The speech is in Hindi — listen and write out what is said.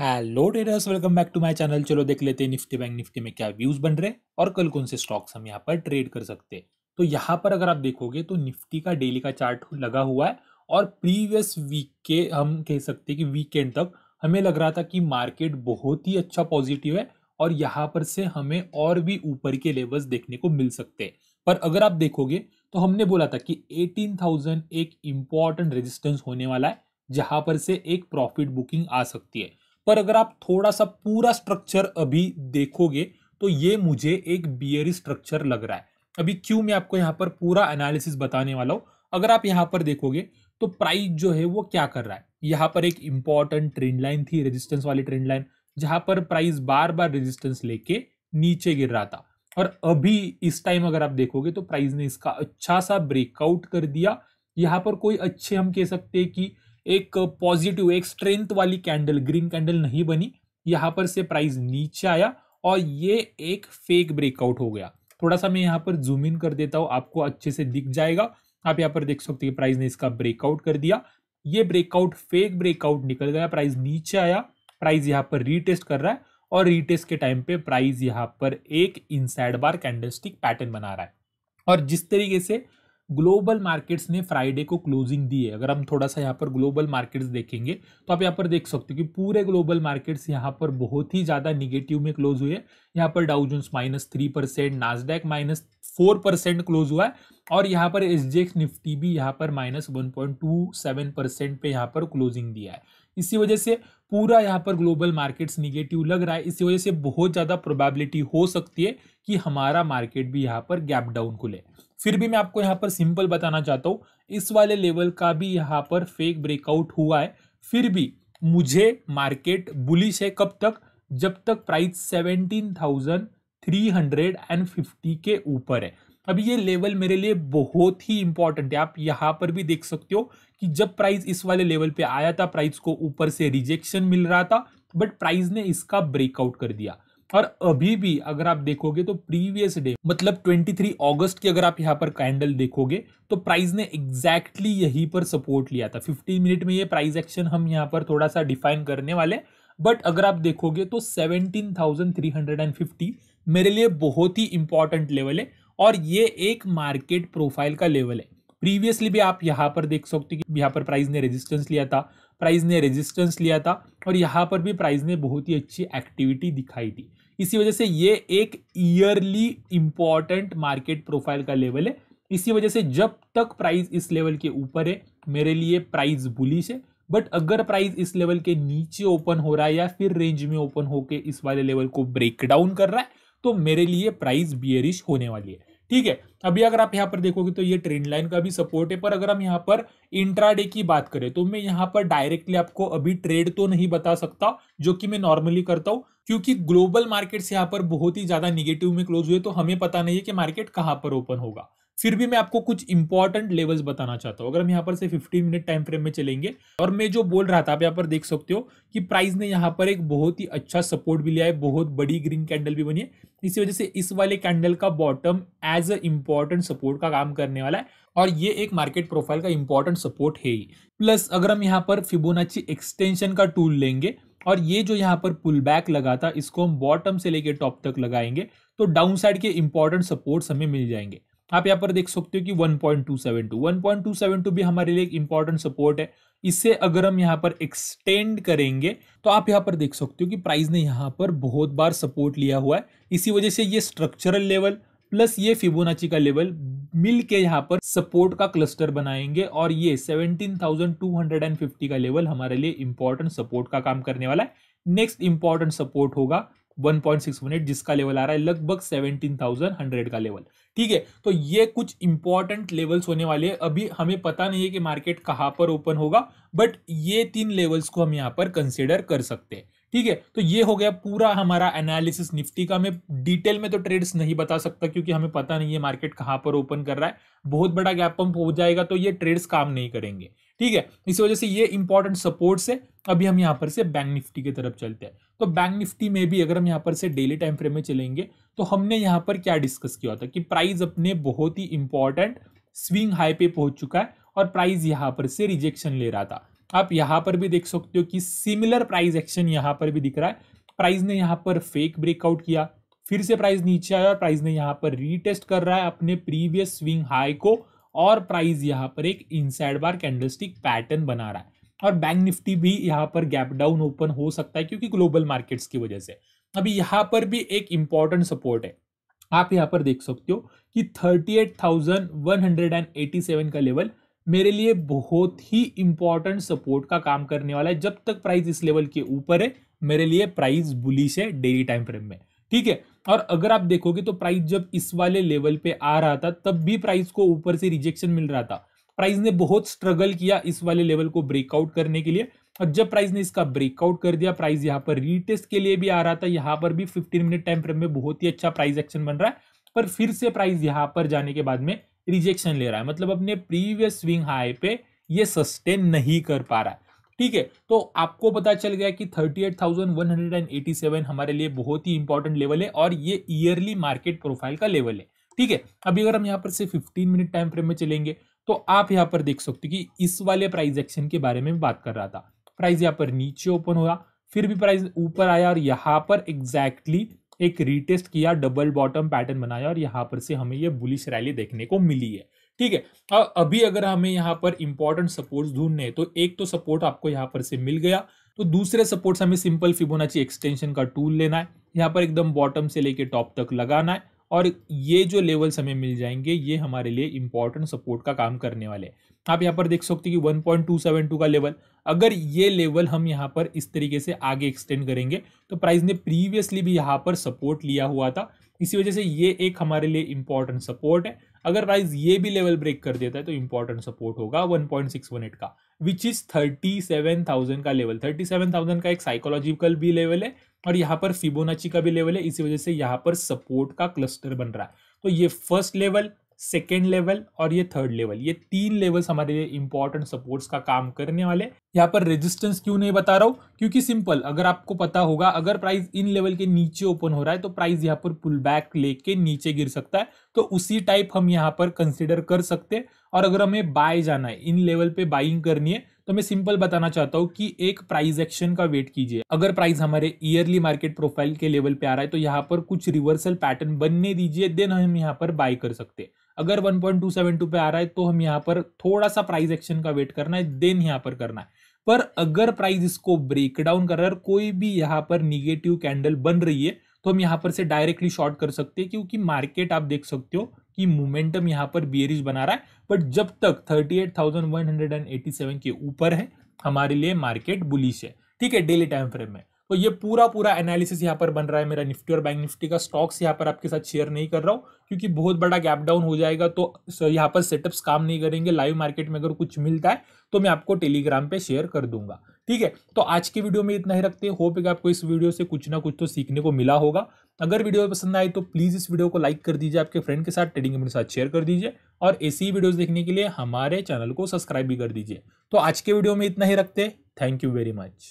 hello traders welcome back to my channel चलो देख लेते हैं निफ्टी बैंक निफ्टी में क्या व्यूज बन रहे और कल कौन से स्टॉक्स हम यहाँ पर ट्रेड कर सकते हैं तो यहाँ पर अगर आप देखोगे तो निफ्टी का डेली का चार्ट लगा हुआ है और प्रीवियस वीक के हम कह सकते हैं कि वीकेंड तक हमें लग रहा था कि मार्केट बहुत ही अच्छा पॉजिटिव है और यहाँ पर से हमें और भी ऊपर के लेवल्स देखने को मिल सकते हैं पर अगर आप देखोगे तो हमने बोला था कि एटीन एक इम्पॉर्टेंट रेजिस्टेंस होने वाला है जहाँ पर से एक प्रॉफिट बुकिंग आ सकती है पर अगर आप थोड़ा सा पूरा स्ट्रक्चर अभी देखोगे तो ये मुझे एक बियरी स्ट्रक्चर लग रहा है अभी क्यों मैं आपको यहाँ पर पूरा एनालिसिस बताने वाला हूँ अगर आप यहाँ पर देखोगे तो प्राइस जो है वो क्या कर रहा है यहाँ पर एक इंपॉर्टेंट ट्रेंड लाइन थी रेजिस्टेंस वाली ट्रेंड लाइन जहां पर प्राइस बार बार रेजिस्टेंस लेके नीचे गिर रहा था और अभी इस टाइम अगर आप देखोगे तो प्राइस ने इसका अच्छा सा ब्रेकआउट कर दिया यहाँ पर कोई अच्छे हम कह सकते हैं कि एक पॉजिटिव एक स्ट्रेंथ वाली कैंडल ग्रीन कैंडल नहीं बनी यहाँ पर से प्राइस नीचे आया और ये एक फेक ब्रेकआउट हो गया थोड़ा सा मैं यहाँ पर जूम इन कर देता हूँ आपको अच्छे से दिख जाएगा आप यहाँ पर देख सकते हैं प्राइस ने इसका ब्रेकआउट कर दिया ये ब्रेकआउट फेक ब्रेकआउट निकल गया प्राइस नीचे आया प्राइस यहाँ पर रीटेस्ट कर रहा है और रीटेस्ट के टाइम पे प्राइस यहाँ पर एक इनसाइड बार कैंडलस्टिक पैटर्न बना रहा है और जिस तरीके से ग्लोबल मार्केट्स ने फ्राइडे को क्लोजिंग दी है अगर हम थोड़ा सा यहाँ पर ग्लोबल मार्केट्स देखेंगे तो आप यहाँ पर देख सकते हो कि पूरे ग्लोबल मार्केट्स यहाँ पर बहुत ही ज़्यादा निगेटिव में क्लोज हुए यहाँ पर Dow Jones minus three percent Nasdaq minus four percent close हुआ है और यहाँ पर एस निफ्टी भी यहाँ पर minus one point two seven percent पे यहाँ पर क्लोजिंग दिया है इसी वजह से पूरा यहाँ पर ग्लोबल मार्केट्स निगेटिव लग रहा है इसी वजह से बहुत ज़्यादा प्रोबेबिलिटी हो सकती है कि हमारा मार्केट भी यहाँ पर गैप डाउन खुले फिर भी मैं आपको यहाँ पर सिंपल बताना चाहता हूँ इस वाले लेवल का भी यहाँ पर फेक ब्रेकआउट हुआ है फिर भी मुझे मार्केट बुलिश है कब तक जब तक price seventeen thousand three hundred and fifty के ऊपर है अभी ये लेवल मेरे लिए बहुत ही इंपॉर्टेंट है आप यहाँ पर भी देख सकते हो कि जब प्राइस इस वाले लेवल पे आया था प्राइस को ऊपर से रिजेक्शन मिल रहा था बट प्राइस ने इसका ब्रेकआउट कर दिया और अभी भी अगर आप देखोगे तो प्रीवियस डे मतलब 23 अगस्त की अगर आप यहाँ पर कैंडल देखोगे तो प्राइस ने एग्जैक्टली exactly यहीं पर सपोर्ट लिया था 15 मिनट में ये प्राइस एक्शन हम यहाँ पर थोड़ा सा डिफाइन करने वाले बट अगर आप देखोगे तो 17,350 मेरे लिए बहुत ही इंपॉर्टेंट लेवल है और ये एक मार्केट प्रोफाइल का लेवल है प्रीवियसली भी आप यहाँ पर देख सकते हो कि यहाँ पर प्राइस ने रेजिस्टेंस लिया था प्राइस ने रेजिस्टेंस लिया था और यहाँ पर भी प्राइस ने बहुत ही अच्छी एक्टिविटी दिखाई थी इसी वजह से ये एक ईयरली इम्पॉर्टेंट मार्केट प्रोफाइल का लेवल है इसी वजह से जब तक प्राइस इस लेवल के ऊपर है मेरे लिए प्राइस बुलिश है बट अगर प्राइस इस लेवल के नीचे ओपन हो रहा है या फिर रेंज में ओपन होके इस वाले लेवल को ब्रेक डाउन कर रहा है तो मेरे लिए प्राइस बियरिश होने वाली है ठीक है अभी अगर आप यहाँ पर देखोगे तो ये ट्रेंड लाइन का भी सपोर्ट है पर अगर हम यहाँ पर इंट्राडे की बात करें तो मैं यहाँ पर डायरेक्टली आपको अभी ट्रेड तो नहीं बता सकता जो कि मैं नॉर्मली करता हूँ क्योंकि ग्लोबल मार्केट्स यहाँ पर बहुत ही ज्यादा निगेटिव में क्लोज हुए तो हमें पता नहीं है कि मार्केट कहाँ पर ओपन होगा फिर भी मैं आपको कुछ इंपॉर्टेंट लेवल्स बताना चाहता हूँ अगर हम यहाँ पर से 15 मिनट टाइम फ्रेम में चलेंगे और मैं जो बोल रहा था आप यहाँ पर देख सकते हो कि प्राइस ने यहाँ पर एक बहुत ही अच्छा सपोर्ट भी लिया है बहुत बड़ी ग्रीन कैंडल भी बनी है इसी वजह से इस वाले कैंडल का bottom as a important support का काम करने वाला है और ये एक मार्केट प्रोफाइल का इम्पोर्टेंट सपोर्ट है ही प्लस अगर हम यहाँ पर फिबोनाची एक्सटेंशन का टूल लेंगे और ये जो यहाँ पर पुल बैक लगा था इसको हम बॉटम से लेके टॉप तक लगाएंगे तो डाउन साइड के इम्पोर्टेंट सपोर्ट्स हमें मिल जाएंगे आप यहाँ पर देख सकते हो कि 1.272 1.272 भी हमारे लिए एक इंपॉर्टेंट सपोर्ट है इसे अगर हम यहाँ पर एक्सटेंड करेंगे तो आप यहाँ पर देख सकते हो कि प्राइस ने यहाँ पर बहुत बार सपोर्ट लिया हुआ है इसी वजह से ये स्ट्रक्चरल लेवल प्लस ये फिबोनाची का लेवल मिल के यहाँ पर सपोर्ट का क्लस्टर बनाएंगे और ये 17,250 का लेवल हमारे लिए इंपॉर्टेंट सपोर्ट का काम करने वाला है नेक्स्ट इंपॉर्टेंट सपोर्ट होगा 1.618 जिसका लेवल आ रहा है लगभग 17,100 का लेवल ठीक है तो ये कुछ इंपॉर्टेंट लेवल्स होने वाले हैं अभी हमें पता नहीं है कि मार्केट कहाँ पर ओपन होगा बट ये तीन लेवल्स को हम यहाँ पर कंसिडर कर सकते हैं ठीक है तो ये हो गया पूरा हमारा एनालिसिस निफ्टी का मैं डिटेल में तो ट्रेड्स नहीं बता सकता क्योंकि हमें पता नहीं है मार्केट कहाँ पर ओपन कर रहा है बहुत बड़ा गैप पंप हो जाएगा तो ये ट्रेड्स काम नहीं करेंगे ठीक है इसी वजह से ये इंपॉर्टेंट सपोर्ट्स है अभी हम यहाँ पर से बैंक निफ्टी की तरफ चलते हैं तो बैंक निफ्टी में भी अगर हम यहाँ पर से डेली टाइम फ्रेम में चलेंगे तो हमने यहाँ पर क्या डिस्कस किया था कि प्राइस अपने बहुत ही इंपॉर्टेंट स्विंग हाई पे पहुंच चुका है और प्राइस यहाँ पर से रिजेक्शन ले रहा था आप यहाँ पर भी देख सकते हो कि सिमिलर प्राइस एक्शन यहाँ पर भी दिख रहा है प्राइस ने यहाँ पर फेक ब्रेकआउट किया फिर से प्राइस नीचे आया और प्राइस ने यहाँ पर रीटेस्ट कर रहा है अपने प्रीवियस स्विंग हाई को और प्राइस यहाँ पर एक इनसाइड बार कैंडलस्टिक पैटर्न बना रहा है और बैंक निफ्टी भी यहाँ पर गैप डाउन ओपन हो सकता है क्योंकि ग्लोबल मार्केट्स की वजह से अभी यहाँ पर भी एक इंपॉर्टेंट सपोर्ट है आप यहाँ पर देख सकते हो कि थर्टी का लेवल मेरे लिए बहुत ही इंपॉर्टेंट सपोर्ट का काम करने वाला है जब तक प्राइस इस लेवल के ऊपर है मेरे लिए प्राइस बुलिश है डेली टाइम फ्रेम में ठीक है और अगर आप देखोगे तो प्राइस जब इस वाले लेवल पे आ रहा था तब भी प्राइस को ऊपर से रिजेक्शन मिल रहा था प्राइस ने बहुत स्ट्रगल किया इस वाले लेवल को ब्रेकआउट करने के लिए और जब प्राइस ने इसका ब्रेकआउट कर दिया प्राइस यहाँ पर रीटेस्ट के लिए भी आ रहा था यहाँ पर भी 15 मिनट टाइम फ्रेम में बहुत ही अच्छा प्राइस एक्शन बन रहा है पर फिर से प्राइस यहाँ पर जाने के बाद में रिजेक्शन ले रहा है मतलब अपने प्रीवियस स्विंग हाई पे ये सस्टेन नहीं कर पा रहा है ठीक है तो आपको पता चल गया कि 38,187 हमारे लिए बहुत ही इंपॉर्टेंट लेवल है और ये ईयरली मार्केट प्रोफाइल का लेवल है ठीक है अभी अगर हम यहाँ पर से 15 मिनट टाइम फ्रेम में चलेंगे तो आप यहाँ पर देख सकते हो कि इस वाले प्राइस एक्शन के बारे में बात कर रहा था प्राइस यहाँ पर नीचे ओपन हुआ फिर भी प्राइस ऊपर आया और यहाँ पर एग्जैक्टली exactly एक रीटेस्ट किया डबल बॉटम पैटर्न बनाया और यहाँ पर से हमें ये बुलिश रैली देखने को मिली है ठीक है अभी अगर हमें यहाँ पर इंपॉर्टेंट सपोर्ट्स ढूंढने तो एक तो सपोर्ट आपको यहाँ पर से मिल गया तो दूसरे सपोर्ट्स हमें सिंपल फिबोनाची एक्सटेंशन का टूल लेना है यहाँ पर एकदम बॉटम से लेके टॉप तक लगाना है और ये जो लेवल्स हमें मिल जाएंगे ये हमारे लिए इंपॉर्टेंट सपोर्ट का काम करने वाले हैं आप यहाँ पर देख सकते हो कि 1.272 का लेवल अगर ये लेवल हम यहाँ पर इस तरीके से आगे एक्सटेंड करेंगे तो प्राइस ने प्रीवियसली भी यहाँ पर सपोर्ट लिया हुआ था इसी वजह से ये एक हमारे लिए इंपॉर्टेंट सपोर्ट है अगर प्राइस ये भी लेवल ब्रेक कर देता है तो इंपॉर्टेंट सपोर्ट होगा 1.618 का विच इज 37,000 का लेवल 37,000 का एक साइकोलॉजिकल भी लेवल है और यहाँ पर फिबोनाची का भी लेवल है इसी वजह से यहाँ पर सपोर्ट का क्लस्टर बन रहा है तो ये फर्स्ट लेवल सेकेंड लेवल और ये थर्ड लेवल ये तीन लेवल्स हमारे लिए इंपॉर्टेंट सपोर्ट्स का काम करने वाले यहाँ पर रेजिस्टेंस क्यों नहीं बता रहा हूँ क्योंकि सिंपल अगर आपको पता होगा अगर प्राइस इन लेवल के नीचे ओपन हो रहा है तो प्राइस यहाँ पर पुल बैक लेके नीचे गिर सकता है तो उसी टाइप हम यहाँ पर कंसिडर कर सकते हैं और अगर हमें बाय जाना है इन लेवल पे बाइंग करनी है तो मैं सिंपल बताना चाहता हूँ कि एक प्राइस एक्शन का वेट कीजिए अगर प्राइस हमारे ईयरली मार्केट प्रोफाइल के लेवल पे आ रहा है तो यहाँ पर कुछ रिवर्सल पैटर्न बनने दीजिए देन हम यहाँ पर बाय कर सकते हैं अगर 1.272 पे आ रहा है तो हम यहाँ पर थोड़ा सा प्राइस एक्शन का वेट करना है देन यहाँ पर करना है पर अगर प्राइस इसको ब्रेक डाउन कर रहा है कोई भी यहाँ पर निगेटिव कैंडल बन रही है तो हम यहाँ पर से डायरेक्टली शॉर्ट कर सकते हैं क्योंकि मार्केट आप देख सकते हो कि मोमेंटम यहाँ पर बियरिज बना रहा है बट जब तक 38,187 के ऊपर है हमारे लिए मार्केट बुलिश है ठीक है डेली टाइम फ्रेम में तो ये पूरा पूरा एनालिसिस यहाँ पर बन रहा है मेरा निफ्टी और बैंक निफ्टी का स्टॉक्स यहाँ पर आपके साथ शेयर नहीं कर रहा हूँ क्योंकि बहुत बड़ा गैप डाउन हो जाएगा तो यहाँ पर सेटअप्स काम नहीं करेंगे लाइव मार्केट में अगर कुछ मिलता है तो मैं आपको टेलीग्राम पे शेयर कर दूंगा ठीक है तो आज की वीडियो में इतना ही रखते हैं होप है कि आपको इस वीडियो से कुछ ना कुछ तो सीखने को मिला होगा अगर वीडियो पसंद आए तो प्लीज़ इस वीडियो को लाइक कर दीजिए आपके फ्रेंड के साथ ट्रेडिंग के साथ शेयर कर दीजिए और ऐसी वीडियोज देखने के लिए हमारे चैनल को सब्सक्राइब भी कर दीजिए तो आज के वीडियो में इतना ही रखते थैंक यू वेरी मच